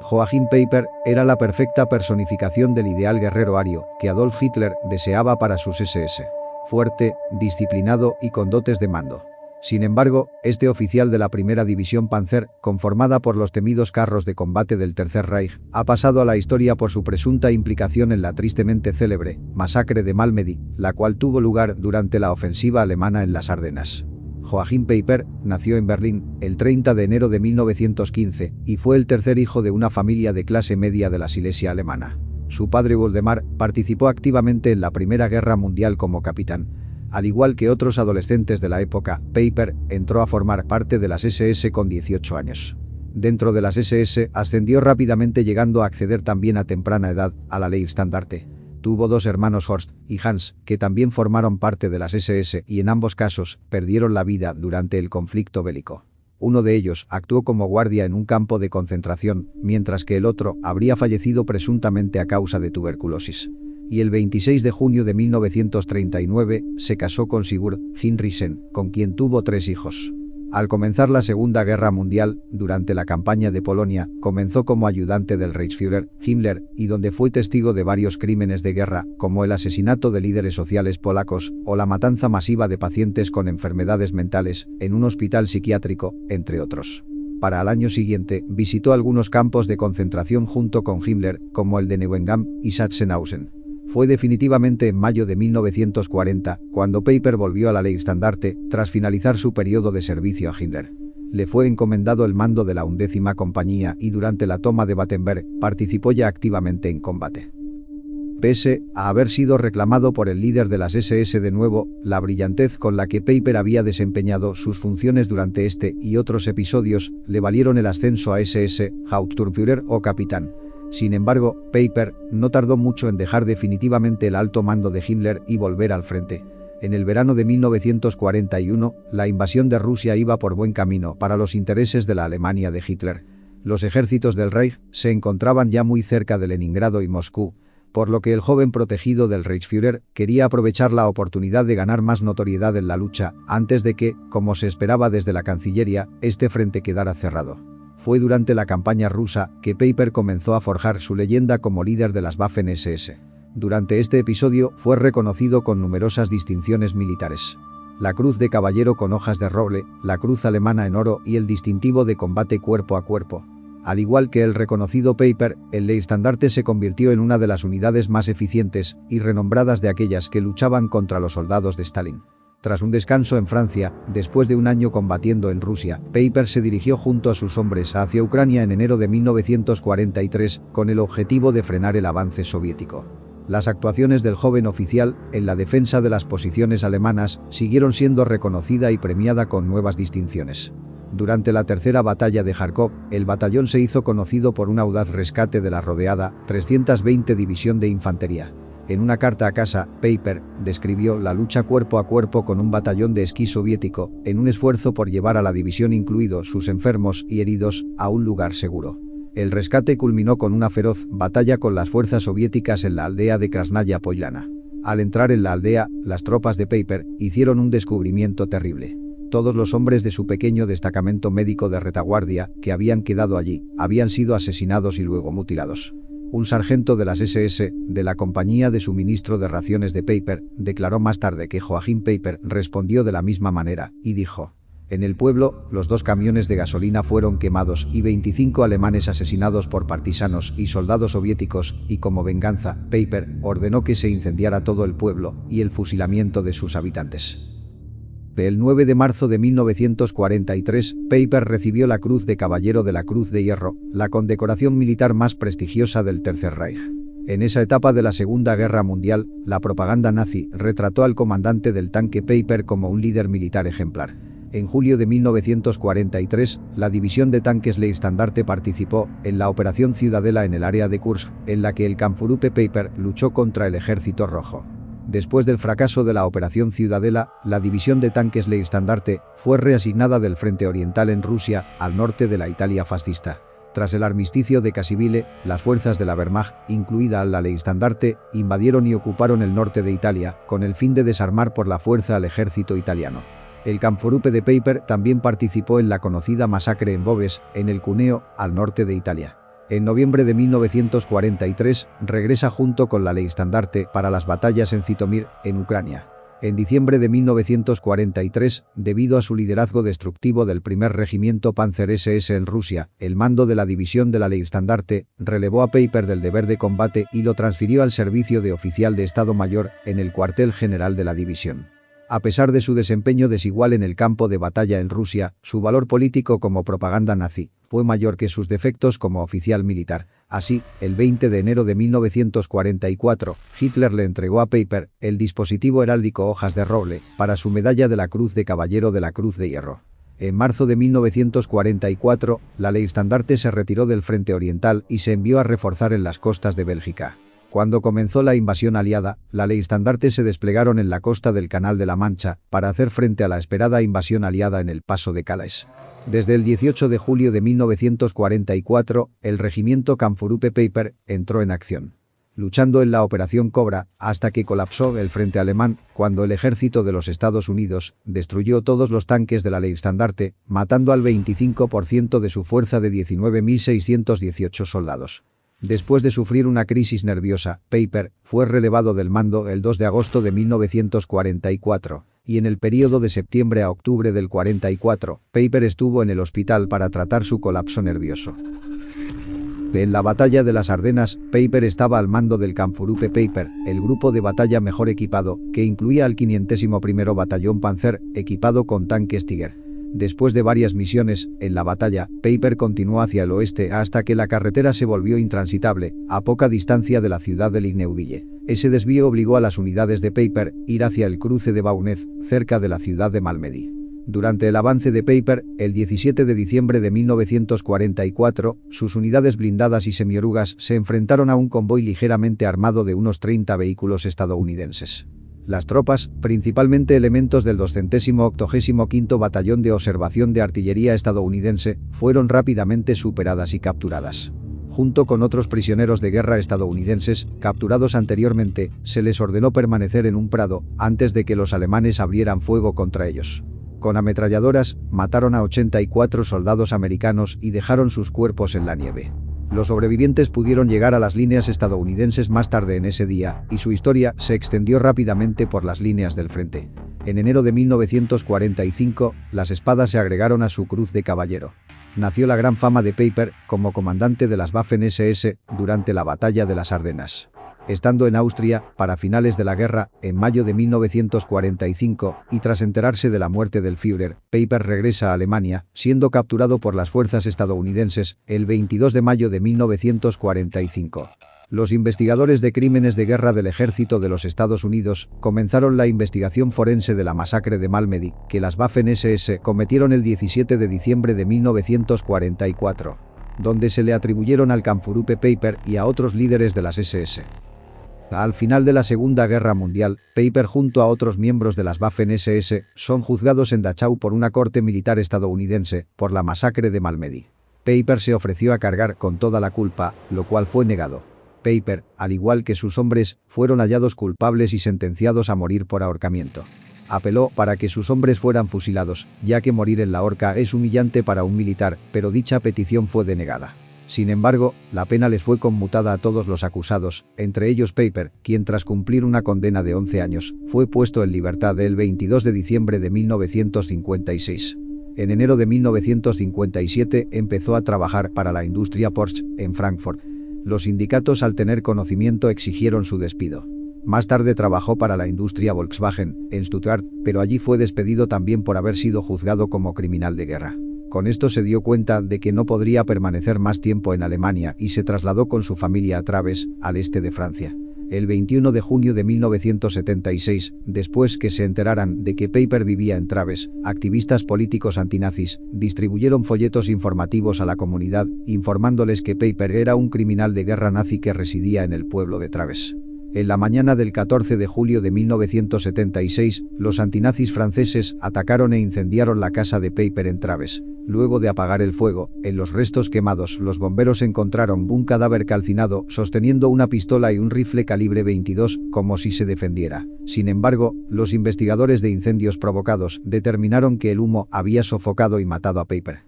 Joachim Peiper era la perfecta personificación del ideal guerrero ario que Adolf Hitler deseaba para sus SS. Fuerte, disciplinado y con dotes de mando. Sin embargo, este oficial de la primera división Panzer, conformada por los temidos carros de combate del Tercer Reich, ha pasado a la historia por su presunta implicación en la tristemente célebre masacre de Malmedy, la cual tuvo lugar durante la ofensiva alemana en las Ardenas. Joachim Peiper nació en Berlín el 30 de enero de 1915 y fue el tercer hijo de una familia de clase media de la Silesia alemana. Su padre Voldemar participó activamente en la Primera Guerra Mundial como capitán. Al igual que otros adolescentes de la época, Peiper entró a formar parte de las SS con 18 años. Dentro de las SS ascendió rápidamente llegando a acceder también a temprana edad a la ley estandarte. Tuvo dos hermanos Horst y Hans, que también formaron parte de las SS y en ambos casos perdieron la vida durante el conflicto bélico. Uno de ellos actuó como guardia en un campo de concentración, mientras que el otro habría fallecido presuntamente a causa de tuberculosis. Y el 26 de junio de 1939 se casó con Sigurd Hinrichsen, con quien tuvo tres hijos. Al comenzar la Segunda Guerra Mundial, durante la campaña de Polonia, comenzó como ayudante del Reichsführer, Himmler, y donde fue testigo de varios crímenes de guerra, como el asesinato de líderes sociales polacos o la matanza masiva de pacientes con enfermedades mentales en un hospital psiquiátrico, entre otros. Para el año siguiente, visitó algunos campos de concentración junto con Himmler, como el de Neuengamme y Sachsenhausen. Fue definitivamente en mayo de 1940 cuando Paper volvió a la ley estandarte tras finalizar su periodo de servicio a Hitler. Le fue encomendado el mando de la undécima compañía y durante la toma de Battenberg participó ya activamente en combate. Pese a haber sido reclamado por el líder de las SS de nuevo, la brillantez con la que Paper había desempeñado sus funciones durante este y otros episodios le valieron el ascenso a SS, Hauptsturmführer o capitán. Sin embargo, Paper no tardó mucho en dejar definitivamente el alto mando de Himmler y volver al frente. En el verano de 1941, la invasión de Rusia iba por buen camino para los intereses de la Alemania de Hitler. Los ejércitos del Reich se encontraban ya muy cerca de Leningrado y Moscú, por lo que el joven protegido del Reichsführer quería aprovechar la oportunidad de ganar más notoriedad en la lucha antes de que, como se esperaba desde la Cancillería, este frente quedara cerrado. Fue durante la campaña rusa que Paper comenzó a forjar su leyenda como líder de las Waffen-SS. Durante este episodio fue reconocido con numerosas distinciones militares. La cruz de caballero con hojas de roble, la cruz alemana en oro y el distintivo de combate cuerpo a cuerpo. Al igual que el reconocido Paper, el Leistandarte se convirtió en una de las unidades más eficientes y renombradas de aquellas que luchaban contra los soldados de Stalin. Tras un descanso en Francia, después de un año combatiendo en Rusia, Paper se dirigió junto a sus hombres hacia Ucrania en enero de 1943 con el objetivo de frenar el avance soviético. Las actuaciones del joven oficial en la defensa de las posiciones alemanas siguieron siendo reconocida y premiada con nuevas distinciones. Durante la tercera batalla de Kharkov, el batallón se hizo conocido por un audaz rescate de la rodeada 320 División de Infantería. En una carta a casa, Paper describió la lucha cuerpo a cuerpo con un batallón de esquí soviético, en un esfuerzo por llevar a la división incluido sus enfermos y heridos a un lugar seguro. El rescate culminó con una feroz batalla con las fuerzas soviéticas en la aldea de Krasnaya Poyana. Al entrar en la aldea, las tropas de Paper hicieron un descubrimiento terrible. Todos los hombres de su pequeño destacamento médico de retaguardia que habían quedado allí habían sido asesinados y luego mutilados un sargento de las SS, de la compañía de suministro de raciones de Paper, declaró más tarde que Joachim Paper respondió de la misma manera, y dijo, en el pueblo, los dos camiones de gasolina fueron quemados y 25 alemanes asesinados por partisanos y soldados soviéticos, y como venganza, Paper ordenó que se incendiara todo el pueblo y el fusilamiento de sus habitantes. El 9 de marzo de 1943, Paper recibió la Cruz de Caballero de la Cruz de Hierro, la condecoración militar más prestigiosa del Tercer Reich. En esa etapa de la Segunda Guerra Mundial, la propaganda nazi retrató al comandante del tanque Paper como un líder militar ejemplar. En julio de 1943, la división de tanques Leistandarte participó en la Operación Ciudadela en el área de Kursk, en la que el Kampfgruppe Paper luchó contra el Ejército Rojo. Después del fracaso de la Operación Ciudadela, la división de tanques estandarte fue reasignada del Frente Oriental en Rusia, al norte de la Italia fascista. Tras el armisticio de Casibile, las fuerzas de la Wehrmacht, incluida la Estandarte, invadieron y ocuparon el norte de Italia, con el fin de desarmar por la fuerza al ejército italiano. El Canforupe de Paper también participó en la conocida masacre en Boves, en el Cuneo, al norte de Italia. En noviembre de 1943 regresa junto con la ley estandarte para las batallas en Zitomir, en Ucrania. En diciembre de 1943, debido a su liderazgo destructivo del primer regimiento Panzer SS en Rusia, el mando de la división de la ley estandarte relevó a Paper del deber de combate y lo transfirió al servicio de oficial de Estado Mayor en el cuartel general de la división. A pesar de su desempeño desigual en el campo de batalla en Rusia, su valor político como propaganda nazi fue mayor que sus defectos como oficial militar. Así, el 20 de enero de 1944, Hitler le entregó a Paper el dispositivo heráldico Hojas de Roble para su medalla de la Cruz de Caballero de la Cruz de Hierro. En marzo de 1944, la ley estandarte se retiró del frente oriental y se envió a reforzar en las costas de Bélgica. Cuando comenzó la invasión aliada, la ley estandarte se desplegaron en la costa del Canal de la Mancha para hacer frente a la esperada invasión aliada en el Paso de Calais. Desde el 18 de julio de 1944, el regimiento Canforupe Paper entró en acción luchando en la Operación Cobra hasta que colapsó el frente alemán cuando el ejército de los Estados Unidos destruyó todos los tanques de la ley estandarte, matando al 25% de su fuerza de 19.618 soldados. Después de sufrir una crisis nerviosa, Paper fue relevado del mando el 2 de agosto de 1944 y en el periodo de septiembre a octubre del 44, Paper estuvo en el hospital para tratar su colapso nervioso. En la batalla de las Ardenas, Paper estaba al mando del Canfurupe Paper, el grupo de batalla mejor equipado, que incluía al 501 Batallón Panzer, equipado con tanques Tiger. Después de varias misiones, en la batalla, Paper continuó hacia el oeste hasta que la carretera se volvió intransitable, a poca distancia de la ciudad de Ligneuville. Ese desvío obligó a las unidades de Paper ir hacia el cruce de Baunez, cerca de la ciudad de Malmedy. Durante el avance de Paper, el 17 de diciembre de 1944, sus unidades blindadas y semiorugas se enfrentaron a un convoy ligeramente armado de unos 30 vehículos estadounidenses. Las tropas, principalmente elementos del 285 Batallón de Observación de Artillería estadounidense, fueron rápidamente superadas y capturadas. Junto con otros prisioneros de guerra estadounidenses, capturados anteriormente, se les ordenó permanecer en un prado antes de que los alemanes abrieran fuego contra ellos. Con ametralladoras, mataron a 84 soldados americanos y dejaron sus cuerpos en la nieve. Los sobrevivientes pudieron llegar a las líneas estadounidenses más tarde en ese día, y su historia se extendió rápidamente por las líneas del frente. En enero de 1945, las espadas se agregaron a su cruz de caballero. Nació la gran fama de Paper como comandante de las Waffen-SS durante la Batalla de las Ardenas estando en Austria para finales de la guerra, en mayo de 1945, y tras enterarse de la muerte del Führer, Paper regresa a Alemania, siendo capturado por las fuerzas estadounidenses el 22 de mayo de 1945. Los investigadores de crímenes de guerra del ejército de los Estados Unidos comenzaron la investigación forense de la masacre de Malmedy, que las Waffen-SS cometieron el 17 de diciembre de 1944 donde se le atribuyeron al Canfurupe Paper y a otros líderes de las SS. Al final de la Segunda Guerra Mundial, Paper junto a otros miembros de las Waffen-SS son juzgados en Dachau por una corte militar estadounidense por la masacre de Malmedy. Paper se ofreció a cargar con toda la culpa, lo cual fue negado. Paper, al igual que sus hombres, fueron hallados culpables y sentenciados a morir por ahorcamiento. Apeló para que sus hombres fueran fusilados, ya que morir en la horca es humillante para un militar, pero dicha petición fue denegada. Sin embargo, la pena les fue conmutada a todos los acusados, entre ellos Paper, quien tras cumplir una condena de 11 años, fue puesto en libertad el 22 de diciembre de 1956. En enero de 1957 empezó a trabajar para la industria Porsche, en Frankfurt. Los sindicatos al tener conocimiento exigieron su despido. Más tarde trabajó para la industria Volkswagen, en Stuttgart, pero allí fue despedido también por haber sido juzgado como criminal de guerra. Con esto se dio cuenta de que no podría permanecer más tiempo en Alemania y se trasladó con su familia a Traves, al este de Francia. El 21 de junio de 1976, después que se enteraran de que Paper vivía en Traves, activistas políticos antinazis distribuyeron folletos informativos a la comunidad, informándoles que Paper era un criminal de guerra nazi que residía en el pueblo de Traves. En la mañana del 14 de julio de 1976, los antinazis franceses atacaron e incendiaron la casa de Paper en Traves. Luego de apagar el fuego, en los restos quemados los bomberos encontraron un cadáver calcinado sosteniendo una pistola y un rifle calibre 22, como si se defendiera. Sin embargo, los investigadores de incendios provocados determinaron que el humo había sofocado y matado a Paper.